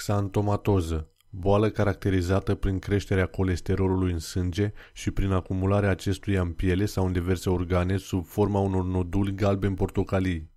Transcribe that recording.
Xantomatoză, boală caracterizată prin creșterea colesterolului în sânge și prin acumularea acestuia în piele sau în diverse organe sub forma unor noduli galben-portocalii.